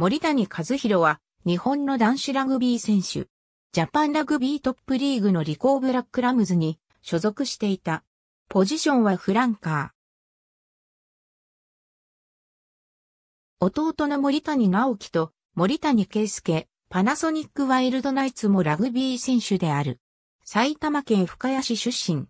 森谷和弘は、日本の男子ラグビー選手、ジャパンラグビートップリーグのリコーブラックラムズに所属していた。ポジションはフランカー。弟の森谷直樹と森谷圭介、パナソニックワイルドナイツもラグビー選手である。埼玉県深谷市出身。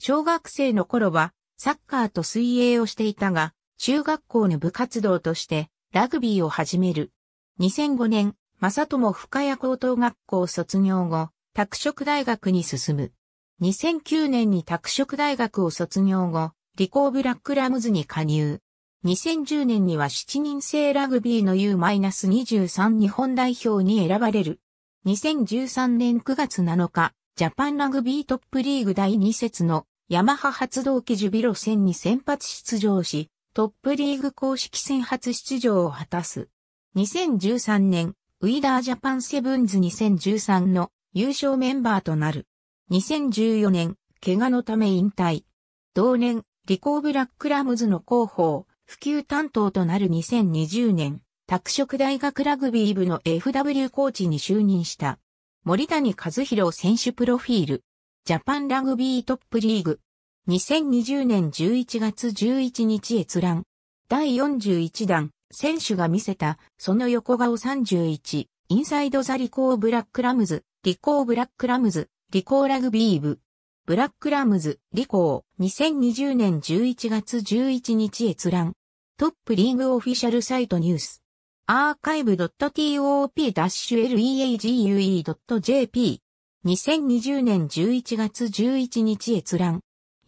小学生の頃はサッカーと水泳をしていたが、中学校の部活動としてラグビーを始める。2005年、正友深谷高等学校卒業後、拓殖大学に進む。2009年に拓殖大学を卒業後、理工ブラックラムズに加入。2010年には7人制ラグビーの U-23 日本代表に選ばれる。2013年9月7日、ジャパンラグビートップリーグ第2節のヤマハ発動機ジュビロ戦に先発出場し、トップリーグ公式戦初出場を果たす。2013年、ウィダージャパンセブンズ2013の優勝メンバーとなる。2014年、怪我のため引退。同年、リコーブラックラムズの広報、普及担当となる2020年、拓殖大学ラグビー部の FW コーチに就任した。森谷和弘選手プロフィール。ジャパンラグビートップリーグ。2020年11月11日閲覧。第41弾、選手が見せた、その横顔31、インサイドザリコーブラックラムズ、リコーブラックラムズ、リコーラグビーブ。ブラックラムズ、リコー、2020年11月11日閲覧。トップリーグオフィシャルサイトニュース。アーカイブ .top-league.jp。2020年11月11日閲覧。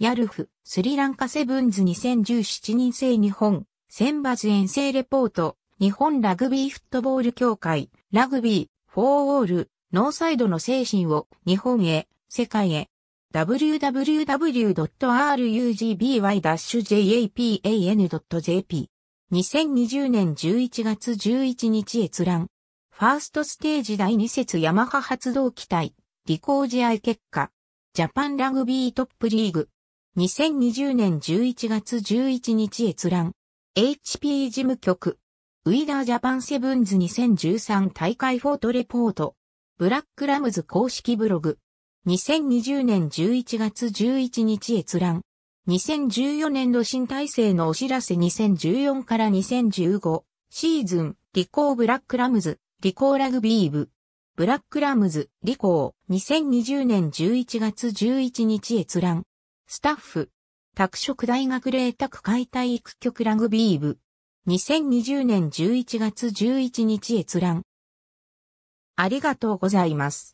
ヤルフ、スリランカセブンズ2017人制日本、選抜遠征レポート、日本ラグビーフットボール協会、ラグビー、フォーオール、ノーサイドの精神を日本へ、世界へ。www.rugby-japan.jp 2020年11月11日閲覧。ファーストステージ第2節ヤマハ発動機体、リコー試合結果。ジャパンラグビートップリーグ。2020年11月11日閲覧。HP 事務局。ウィダージャパンセブンズ2013大会フォートレポート。ブラックラムズ公式ブログ。2020年11月11日閲覧。2014年度新体制のお知らせ2014から2015シーズン、リコーブラックラムズ、リコーラグビー部。ブラックラムズ、リコー、2020年11月11日閲覧。スタッフ、拓殖大学霊拓解体育局ラグビー部、2020年11月11日閲覧。ありがとうございます。